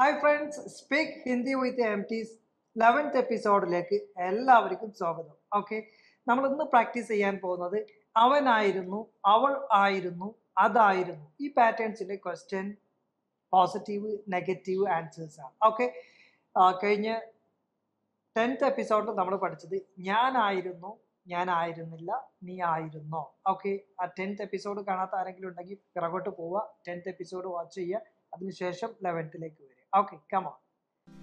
Hi friends speak Hindi with M T's eleventh എപ്പിസോഡിലേക്ക് എല്ലാവർക്കും സ്വാഗതം ഓക്കെ നമ്മൾ ഇന്ന് പ്രാക്ടീസ് ചെയ്യാൻ പോകുന്നത് അവനായിരുന്നു അവൾ ആയിരുന്നു അതായിരുന്നു ഈ പാറ്റേൺസിൻ്റെ ക്വസ്റ്റ്യൻ പോസിറ്റീവ് നെഗറ്റീവ് ആൻസേഴ്സ് ആണ് ഓക്കെ കഴിഞ്ഞ ടെൻത്ത് എപ്പിസോഡിൽ നമ്മൾ പഠിച്ചത് ഞാനായിരുന്നു ഞാൻ ആയിരുന്നില്ല നീ ആയിരുന്നോ ഓക്കെ ആ ടെൻത്ത് എപ്പിസോഡ് കാണാത്ത ആരെങ്കിലും ഉണ്ടെങ്കിൽ പിറകോട്ട് പോവുക ടെൻത്ത് എപ്പിസോഡ് വാച്ച് ചെയ്യുക അതിനുശേഷം ലെവൻത്തിലേക്ക് വരിക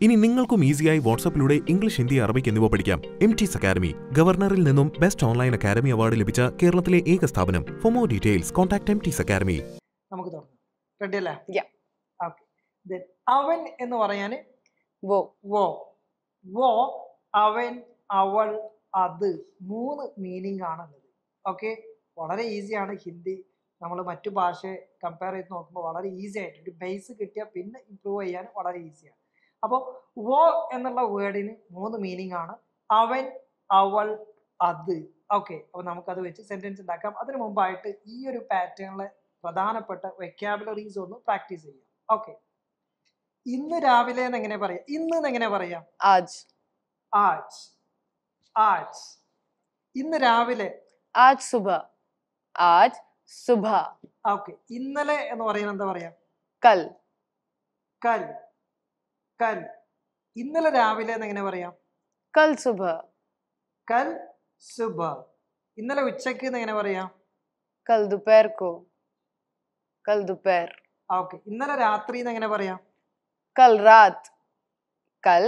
ഇനി നിങ്ങൾക്കും ഈസിയായി വാട്സാപ്പിലൂടെ ഇംഗ്ലീഷ് ഹിന്ദി അറബിക് എന്നിവ പഠിക്കാം എം ടീസ് അക്കാദമി ഗവർണറിൽ നിന്നും ബെസ്റ്റ് ഓൺലൈൻ അക്കാദമി അവാർഡ് ലഭിച്ച കേരളത്തിലെ ഏക സ്ഥാപനം for more details contact M T's academy നമുക്ക് അവൻ എന്ന് പറയാൻ വോ വോ വോ അവൻ അവൾ അത് മൂന്ന് മീനിങ് ആണുള്ളത് ഓക്കെ വളരെ ഈസിയാണ് ഹിന്ദി നമ്മൾ മറ്റു ഭാഷയെ കമ്പയർ ചെയ്ത് നോക്കുമ്പോൾ വളരെ ഈസി ആയിട്ട് ഒരു ബേസ് കിട്ടിയാൽ പിന്നെ ഇമ്പ്രൂവ് ചെയ്യാൻ വളരെ ഈസിയാണ് അപ്പോൾ വോ എന്നുള്ള വേർഡിന് മൂന്ന് മീനിങ് ആണ് അവൻ അവൾ അത് ഓക്കെ അപ്പോൾ നമുക്കത് വെച്ച് സെൻറ്റൻസ് ഉണ്ടാക്കാം അതിനു മുമ്പായിട്ട് ഈ ഒരു പാറ്റേണിലെ പ്രധാനപ്പെട്ട വെക്കാബുലറീസ് ഒന്ന് പ്രാക്ടീസ് ചെയ്യാം ഓക്കെ ഇന്ന് രാവിലെ എങ്ങനെ പറയാം ഇന്ന് എങ്ങനെ പറയാം ആജ് ആജ് ആജ് ഇന്ന് രാവിലെ ആജ് സുബ ആജ് സുബ ഓക്കെ ഇന്നലെ എന്ന് പറയാൻ എന്താ പറയാ കൽ കൽ കൽ ഇന്നലെ രാവിലെ എന്ന് എങ്ങനെ പറയാം കൽ സുബ കൽ സുബ ഇന്നലെ ഉച്ചക്ക് എന്ന് എങ്ങനെ പറയാം കൽ ദുപേർക്കോ കൽ ദുപേർ ഓക്കെ ഇന്നലെ രാത്രി എന്ന് എങ്ങനെ പറയാം കൽ രാത് കൽ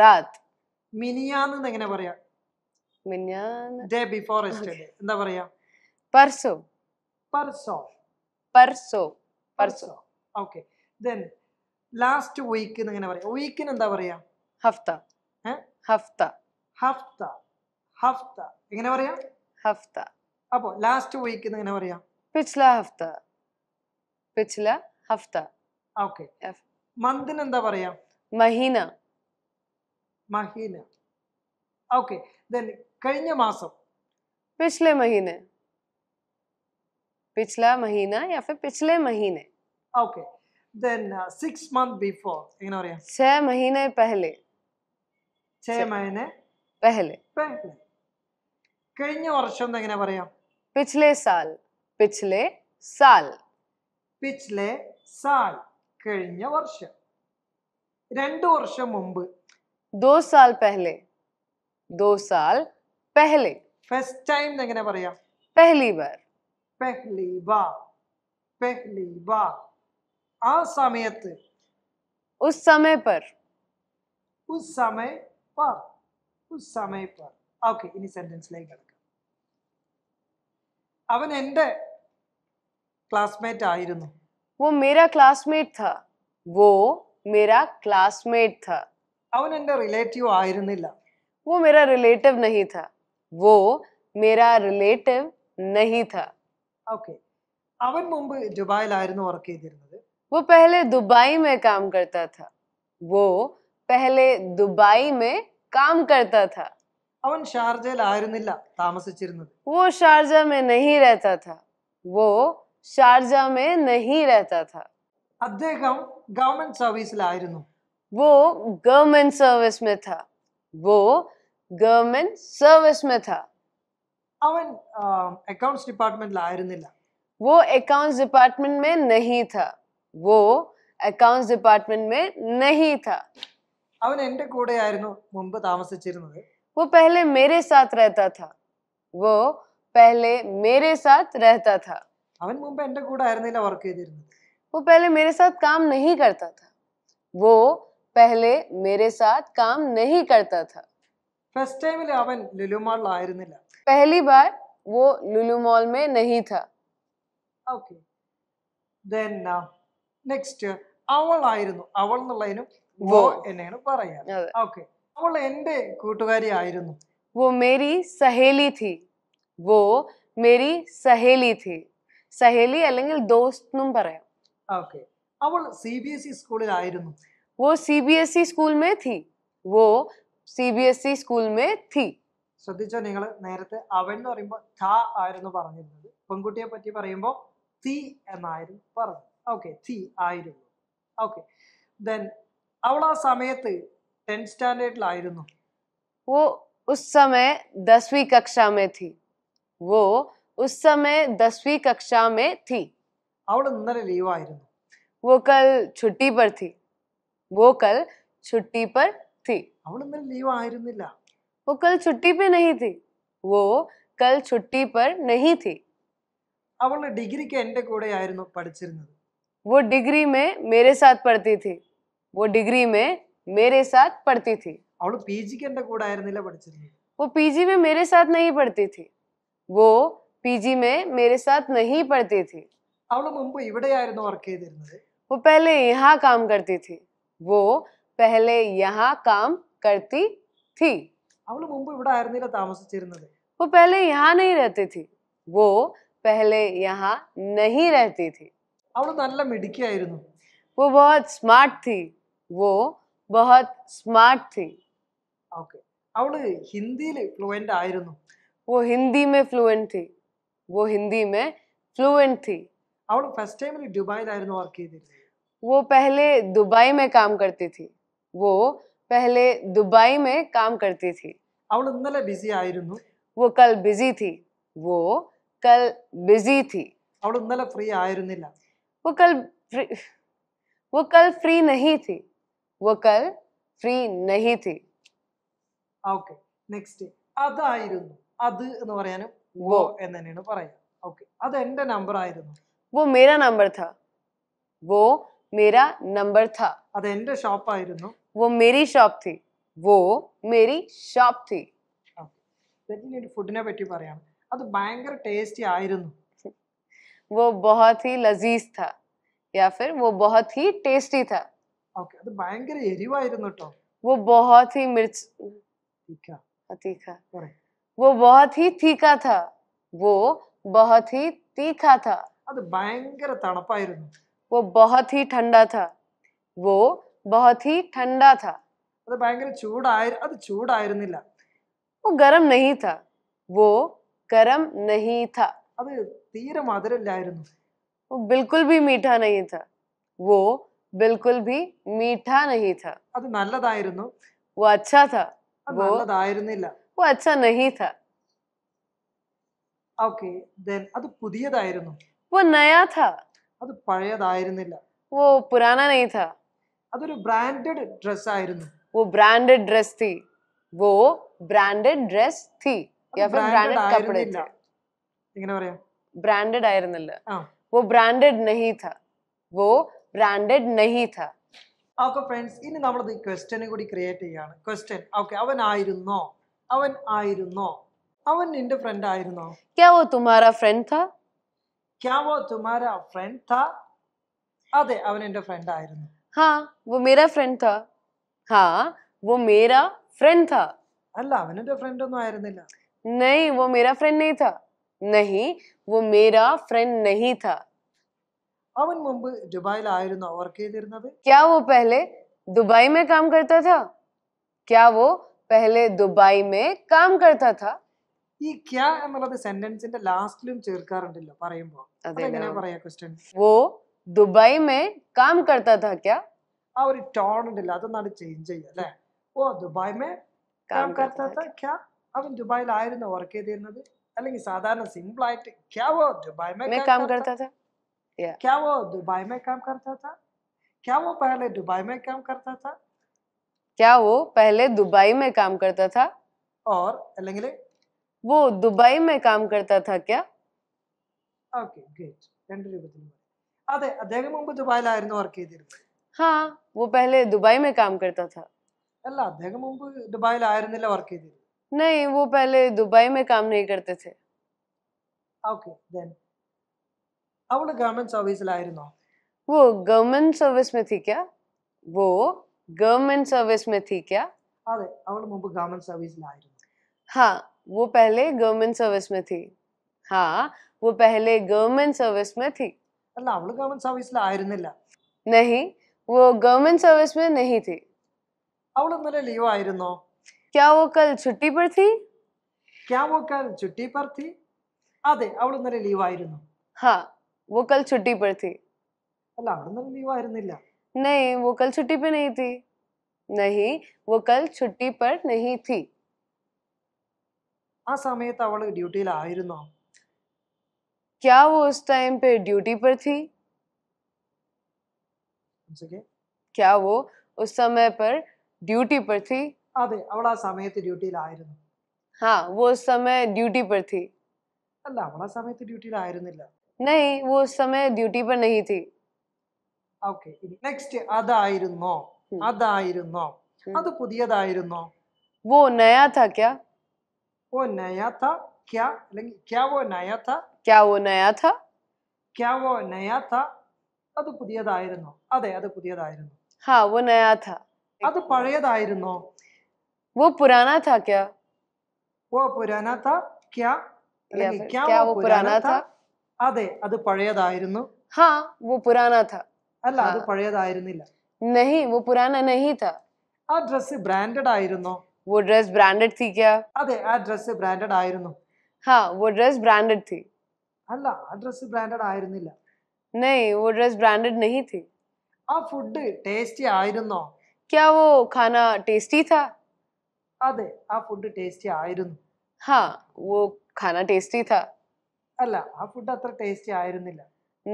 രാത് മിനിയാന്ന് എന്ന് എങ്ങനെ പറയാം മിനിയാന്ന് ഡേ ബിഫോർ എന്താ പറയാ പർസോ Perso. Perso. Perso. Okay then last week എന്ന് ഇങ്ങനെ പറയാം വീക്കിന് എന്താ പറയാ ഹഫ്ത ഹഫ്ത ഹഫ്ത ഹഫ്ത എങ്ങനെ പറയാ ഹഫ്ത അപ്പോ ലാസ്റ്റ് വീക്ക് എന്ന് ഇങ്ങനെ പറയാ പിച്ച്ല ഹഫ്ത പിച്ച്ല ഹഫ്ത ഓക്കെ മന്തിന് എന്താ പറയാ മഹീന മഹീന ഓക്കെ ദെൻ കഴിഞ്ഞ മാസം പിച്ച്ലെ മഹീന पिछला महीना या फिर पिछले महीने okay then uh, 6 month before എങ്ങനെ പറയാം 6 മഹീനെ പെഹ്ലെ 6 മഹീനെ പെഹ്ലെ പെഹ്ലെ കഴിഞ്ഞ വർഷം എങ്ങനെ പറയാം പിച്ച്ലെ സാൽ പിച്ച്ലെ സാൽ പിച്ച്ലെ സാൽ കഴിഞ്ഞ വർഷം രണ്ട് വർഷം മുമ്പ് ദോ സാൽ പെഹ്ലെ ദോ സാൽ പെഹ്ലെ ഫസ്റ്റ് ടൈം എങ്ങനെ പറയാം പെഹ്ലി ബാർ पहली बार पहली बार असमयत उस समय पर उस समय पर उस समय पर ഓക്കെ ഇനി സെന്റൻസിലേക്ക് കിടക്കാം അവൻ क्लासमेट ക്ലാസ്മേറ്റ് ആയിരുന്നു वो मेरा क्लासमेट था वो मेरा क्लासमेट था അവൻ എൻ്റെ റിലേറ്റീവ് ആയിരുന്നില്ല वो मेरा रिलेटिव नहीं था वो मेरा रिलेटिव नहीं था ഓക്കെ അവൻ മുമ്പ് ദുബായിലായിരുന്നു വർക്ക് ചെയ്തിരുന്നത് वो पहले दुबई में काम करता था वो पहले दुबई में काम करता था अवन ला नहीं അവൻ चिरन താമസിച്ചിരുന്നത് वो शारजा में नहीं रहता था वो शारजा में नहीं रहता था गवर्नमेंट അദ്ദേഹം ഗവൺമെന്റ് സർവീസിലായിരുന്നു वो गवर्नमेंट सर्विस में था वो गवर्नमेंट सर्विस में था അവൻ അക്കൗണ്ട്സ് ഡിപ്പാർട്ട്മെന്റിൽ ആയിരുന്നില്ല वो अकाउंट्स डिपार्टमेंट में नहीं था वो അക്കൗണ്ട്സ് ഡിപ്പാർട്ട്മെന്റ് മേ നഹി താ അവൻ എന്റെ കൂടെ ആയിരുന്നു മുൻപ് താമസിച്ചിരുന്നത് वो पहले मेरे साथ रहता था वो पहले मेरे साथ रहता था അവൻ മുൻപ് എന്റെ കൂടെ ആയിരുന്നില്ല വർക്ക് ചെയ്തിരുന്നത് वो पहले मेरे साथ काम नहीं करता था वो पहले मेरे साथ काम नहीं करता था ഫസ്റ്റ് ടൈമിൽ അവൻ ലുലുമാളിൽ ആയിരുന്നില്ല पहली बार वो लुलु मॉल में नहीं था ഓക്കെ ദെൻ നെക്സ്റ്റ് അവളായിരുന്നു അവൾ എന്നുള്ളതിനും വോ എന്നെയാണ് പറയാ അതെ. ഓക്കെ അവൾ എന്റെ കൂട്ടുകാരി ആയിരുന്നു वो मेरी सहेली थी वो मेरी സഹേലി थी സഹേലി അല്ലെങ്കിൽ ദോസ്ത് എന്നും പറയാം ഓക്കെ അവൾ C B S E e സ്കൂളിലായിരുന്നു वो C B S E school में थी वो C B S E school में थी ശ്രദ്ധിച്ചോ നിങ്ങൾ നേരത്തെ അവൻ എന്ന് പറയുമ്പോൾ ത ആയിരുന്നു പറഞ്ഞിരുന്നത് പെൺകുട്ടിയെ പറ്റി പറയുമ്പോൾ തീ എന്നായിരുന്നു പറഞ്ഞു ഓക്കെ തീ ആയിരുന്നു ഓക്കെ ദെൻ അവൾ ആ സമയത്ത് ടെൻത്ത് സ്റ്റാൻഡേർഡിലായിരുന്നു वो उस समय दसवीं कक्षा में थी वो उस समय दसवीं कक्षा में അവൾ ഇന്നലെ ലീവ് ആയിരുന്നു वो കൽ छुट्टी പർ थी वो കൽ छुट्टी പർ थी അവൾ ഇന്നലെ ലീവ് ആയിരുന്നില്ല वो कल छुट्टी पे नहीं थी वो कल छुट्टी पर नहीं थी അവൾ ഡിഗ്രിക്ക് എൻ്റെ കൂടെയായിരുന്നു പഠിച്ചിരുന്നത് वो डिग्री में मेरे साथ पढ़ती थी वो डिग्री में मेरे साथ पढ़ती थी അവൾ പി ജിക്ക് കൂടെ ആയിരുന്നില്ല പഠിച്ചിരുന്നത് वो पीजी में मेरे साथ नहीं पढ़ती थी वो पीजी में मेरे साथ नहीं पढ़ती थी അവൾ മുമ്പ് ഇവിടെയായിരുന്നു വർക്ക് ചെയ്തിരുന്നത് वो पहले यहाँ काम करती थी वो पहले यहाँ काम करती थी അവള് മുമ്പ് ഇവിടെ ആയിരുന്നില്ല താമസിച്ചിരുന്നത് वो पहले यहाँ नहीं रहती थी वो पहले यहाँ नहीं रहती थी അവള് നല്ല മിടുക്കിയായിരുന്നു वो बहुत स्मार्ट थी वो बहुत स्मार्ट थी ഓക്കെ അവള് ഹിന്ദിയിൽ ഫ്ലുവൻ്റ് ആയിരുന്നു वो हिंदी में फ्लुएंट थी वो हिंदी में फ्लुएंट थी അവൾ ഫസ്റ്റ് ടൈമിൽ ദുബായിലായിരുന്നു വർക്ക് ചെയ്തിരുന്നത് वो पहले दुबई में काम करती थी वो पहले ദുബായി മേ കാം കർത്തി थी അവൾ ഇന്നലെ ബിസി ആയിരുന്നു वो कल बिजी थी वो कल बिजी थी അവൾ ഇന്നലെ ഫ്രീ ആയിരുന്നില്ല वो कल ഫ്രീ वो कल ഫ്രീ നഹി थी वो कल ഫ്രീ നഹി തി ഓക്കേ നെക്സ്റ്റ് അതായിരുന്നു അത് എന്ന് പറയാനും വോ എന്ന് തന്നെയാണ് പറയാ ഓക്കേ അത് എന്റെ നമ്പർ ആയിരുന്നു वो मेरा नंबर था वो मेरा नंबर था അത് എന്റെ ആയിരുന്നു वो मेरी शॉप थी वो मेरी शॉप थी वो बहुत ही लजीज था या फिर वो बहुत ही टेस्टी था वो बहुत ही मिर्च तीखा हाँ, वो बहुत ही तीखा था वो बहुत ही तीखा था वो बहुत ही ठंडा था वो बहुत ही ठंडा था അത് ഭയങ്കര ചൂടായി അത് ചൂടായിരുന്നില്ല वो गरम नहीं था वो गरम नहीं था അത് തീരെ മധുരമില്ലായിരുന്നു वो बिल्कुल भी मीठा नहीं था वो बिल्कुल भी मीठा नहीं था അത് നല്ലതായിരുന്നു वो अच्छा था അത് वो നല്ലതായിരുന്നില്ല वो अच्छा नहीं था ഓക്കെ ദെൻ അത് പുതിയതായിരുന്നു वो नया था അത് പഴയതായിരുന്നില്ല वो पुराना नहीं था അതൊരു ബ്രാൻഡഡ് ഡ്രസ് ആയിരുന്നു वो ब्रांडेड ड्रेस थी वो ब्रांडेड ड्रेस थी या फिर ब्रांडेड कपड़े थे എങ്ങനെ പറയാം ബ്രാൻഡഡ് ആയിരുന്നില്ല वो ब्रांडेड नहीं था वो ब्रांडेड नहीं था ഓക്കെ ഫ്രണ്ട്സ് ഇനി നമ്മൾ ക്വസ്റ്റ്യൻ കൂടി ക്രിയേറ്റ് ചെയ്യാണ് ക്വസ്റ്റ്യൻ ഓക്കെ അവൻ ആയിരുന്നോ അവൻ ആയിരുന്നോ അവൻ നിന്റെ ഫ്രണ്ട് ആയിരുന്നോ क्या वो तुम्हारा फ्रेंड था क्या वो तुम्हारा फ्रेंड था അതെ അവൻ എന്റെ ഫ്രണ്ട് ആയിരുന്നു हाँ वो मेरा फ्रेंड था हाँ वो मेरा फ्रेंड था അല്ല അവനെന്റെ ഫ്രണ്ട് ഒന്നും ആയിരുന്നില്ല नहीं वो मेरा फ्रेंड नहीं था नहीं वो मेरा फ्रेंड नहीं था അവൻ മുമ്പ് ദുബായിലായിരുന്നു വർക്ക് ചെയ്തിരുന്നത് क्या वो पहले दुबई में काम करता था क्या वो पहले दुबई में काम करता था ഈ ക്യാ എന്നുള്ളത് സെന്റൻസിന്റെ ലാസ്റ്റിലും ചേർക്കാറുണ്ടല്ലോ പറയുമ്പോൾ അതെങ്ങനെയാ പറയാ ക്വസ്റ്റ്യൻ वो दुबई में काम करता था क्या आ और टोन ഉണ്ടല്ലോ അതൊന്നാണ് ചേഞ്ച് ചെയ്യുക അല്ലേ ഓ ദുബായ് മേ കാം കർത്താത്ത ക്യാ അവൻ ദുബായിലായിരുന്നു വർക്ക് ചെയ്തിരുന്നത് അല്ലെങ്കിൽ സാധാരണ സിമ്പിൾ ആയിട്ട് ക്യാ വോ ദുബായ് മേ കാം കർത്താത്ത ക്യാ വോ ദുബായ് മേ കാം കർത്താത്ത ക്യാ വോ പഹലെ ദുബായ് മേ കാം കർത്താത്ത ക്യാ വോ പഹലെ ദുബായ് മേ കാം കർത്താത്ത और അല്ലെങ്കിൽ वो दुबई में काम करता था क्या ഓക്കെ ഗ്രേറ്റ് രണ്ട് രൂപത്തിൽ അതെ അദ്ദേഹം മുമ്പ് ദുബായിലായിരുന്നു വർക്ക് ചെയ്തിരുന്നത് हाँ वो पहले दुबई में काम करता था नहीं वो पहले दुबई में काम नहीं करते थे वो गवर्नमेंट सर्विस में थी क्या वो गवर्नमेंट सर्विस में थी क्या हाँ वो पहले गवर्नमेंट सर्विस में थी हाँ वो पहले गवर्नमेंट सर्विस में थी അല്ല അവൾ ഗവൺമെന്റ് नहीं वो गवर्नमेंट सर्विस में नहीं थी അവൾ ഇന്നലെ ലീവ് ആയിരുന്നോ क्या वो कल छुट्टी पर थी ക്യാമോക്കാൻ ചുട്ടി പർത്തി അതെ അവൾ ഇന്നലെ ലീവ് ആയിരുന്നു हाँ वो कल छुट्टी पर थी അല്ല അവൾ ഇന്നലെ ലീവ് ആയിരുന്നില്ല नहीं वो कल छुट्टी पे नहीं थी नहीं वो कल छुट्टी पर नहीं थी ആ സമയത്ത് അവൾ ഡ്യൂട്ടിയിലായിരുന്നോ क्या वो उस टाइम पे ड्यूटी पर थी क्या वो उस समय पर ड्यूटी पर थी समय അവൾ हाँ वो उस समय ड्यूटी पर थी समय അവൾ नहीं वो उस समय ड्यूटी पर नहीं थी हम्म। हम्म। वो नया था क्या वो नया था क्या क्या वो नया था क्या वो नया था क्या वो नया था അത് പുതിയതായിരുന്നോ അതെ അത് പുതിയതായിരുന്നു वो नया था അത് പഴയതായിരുന്നോ वो पुराना था क्या क्या वो അതെ അത് പഴയതായിരുന്നു वो पुराना था അല്ല അത് പഴയതായിരുന്നില്ല नहीं वो पुराना नहीं था ആ ഡ്രസ്സ് ബ്രാൻഡഡ് ആയിരുന്നോ वो ड्रेस ब्रांडेड थी क्या അതെ ആ ഡ്രസ്സ് ബ്രാൻഡഡ് ആയിരുന്നു हाँ वो ड्रेस ब्रांडेड थी അല്ല ആ ഡ്രസ്സ് ബ്രാൻഡഡ് ആയിരുന്നില്ല नहीं वो ड्रेस ब्रांडेड नहीं थी ആ फूड टेस्टी ആയിരുന്നു क्या वो खाना टेस्टी था അതെ ആ फूड टेस्टी ആയിരുന്നു हां वो खाना टेस्टी था അല്ല ആ ഫുഡ് അത്ര ടേസ്റ്റി ആയിരുന്നില്ല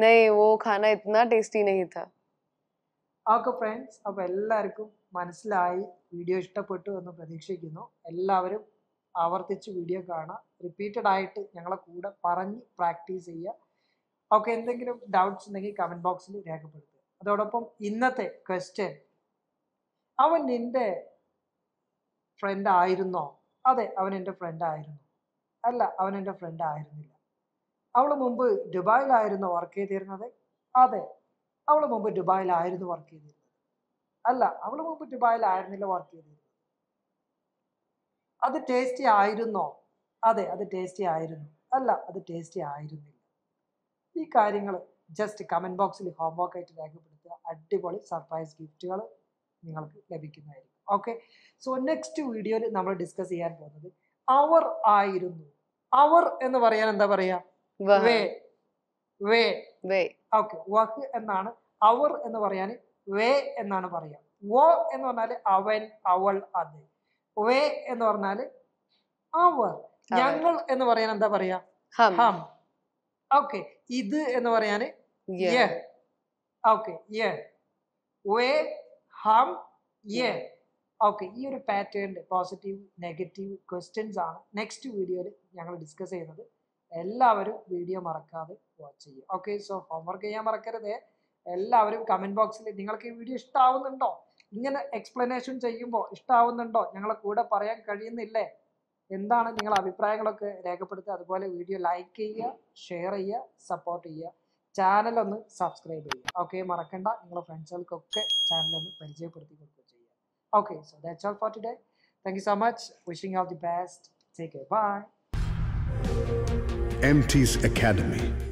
नहीं वो खाना इतना टेस्टी नहीं था ഓക്കെ ഫ്രണ്ട്സ് അപ്പോൾ എല്ലാവർക്കും മനസ്സിലായി വീഡിയോ ഇഷ്ടപ്പെട്ടു എന്ന് പ്രതീക്ഷിക്കുന്നു എല്ലാവരും ആവർത്തിച്ച് വീഡിയോ കാണുക റിപ്പീറ്റഡ് ആയിട്ട് ഞങ്ങളെ കൂടെ പറഞ്ഞ് പ്രാക്ടീസ് ചെയ്യുക ഓക്കെ എന്തെങ്കിലും ഡൗട്ട്സ് ഉണ്ടെങ്കിൽ കമൻറ്റ് ബോക്സിൽ രേഖപ്പെടുത്തുക അതോടൊപ്പം ഇന്നത്തെ ക്വസ്റ്റ്യൻ അവൻ നിൻ്റെ ഫ്രണ്ട് ആയിരുന്നോ അതെ അവൻ എൻ്റെ ഫ്രണ്ട് ആയിരുന്നു അല്ല അവൻ എൻ്റെ ഫ്രണ്ട് ആയിരുന്നില്ല അവൾ മുമ്പ് ദുബായിലായിരുന്നു വർക്ക് ചെയ്തിരുന്നത് അതെ അവൾ മുമ്പ് ദുബായിലായിരുന്നു വർക്ക് ചെയ്തിരുന്നത് അല്ല അവൾ മുമ്പ് ദുബായിലായിരുന്നില്ല വർക്ക് ചെയ്തിരുന്നത് അത് ടേസ്റ്റി ആയിരുന്നോ അതെ അത് ടേസ്റ്റി ആയിരുന്നു അല്ല അത് ടേസ്റ്റി ആയിരുന്നില്ല ഈ കാര്യങ്ങൾ ജസ്റ്റ് കമൻറ്റ് ബോക്സിൽ ഹോംവർക്ക് ആയിട്ട് രേഖപ്പെടുത്തുക അടിപൊളി സർപ്രൈസ് ഗിഫ്റ്റുകൾ നിങ്ങൾക്ക് ലഭിക്കുന്നതായിരിക്കും ഓക്കെ സോ നെക്സ്റ്റ് വീഡിയോയിൽ നമ്മൾ ഡിസ്കസ് ചെയ്യാൻ പോകുന്നത് അവർ ആയിരുന്നു അവർ എന്ന് പറയാൻ എന്താ പറയാ വേ വേ വേ ഓക്കെ വഹ് എന്നാണ് അവർ എന്ന് പറയാൻ വേ എന്നാണ് പറയാ വോ എന്ന് പറഞ്ഞാൽ അവൻ അവൾ അത് വേ എന്ന് പറഞ്ഞാൽ അവർ ഞങ്ങൾ എന്ന് പറയാൻ എന്താ പറയാ ഹം ഓക്കെ ഇത് എന്ന് പറയാൻ ഓക്കെ ഹം ഈ ഒരു പാറ്റേണിന്റെ പോസിറ്റീവ് നെഗറ്റീവ് ക്വസ്റ്റ്യൻസ് ആണ് നെക്സ്റ്റ് വീഡിയോയിൽ ഞങ്ങൾ ഡിസ്കസ് ചെയ്യുന്നത് എല്ലാവരും വീഡിയോ മറക്കാതെ വാച്ച് ചെയ്യുക ഓക്കെ സോ ഹോംവർക്ക് ചെയ്യാൻ മറക്കരുത് എല്ലാവരും കമൻറ്റ് ബോക്സിൽ നിങ്ങൾക്ക് ഈ വീഡിയോ ഇഷ്ടമാവുന്നുണ്ടോ ഇങ്ങനെ എക്സ്പ്ലനേഷൻ ചെയ്യുമ്പോൾ ഇഷ്ടമാവുന്നുണ്ടോ ഞങ്ങളെ കൂടെ പറയാൻ കഴിയുന്നില്ലേ എന്താണ് നിങ്ങളുടെ അഭിപ്രായങ്ങളൊക്കെ രേഖപ്പെടുത്തുക അതുപോലെ വീഡിയോ ലൈക്ക് ചെയ്യുക ഷെയർ ചെയ്യുക സപ്പോർട്ട് ചെയ്യുക ചാനൽ ഒന്ന് സബ്സ്ക്രൈബ് ചെയ്യുക ഓക്കെ മറക്കണ്ട നിങ്ങളുടെ ഫ്രണ്ട്സുകൾക്കൊക്കെ ചാനൽ ഒന്ന് പരിചയപ്പെടുത്തി കൊടുക്കുക ചെയ്യുക okay so that's all for today thank you so much wishing all the best take care bye MT's Academy.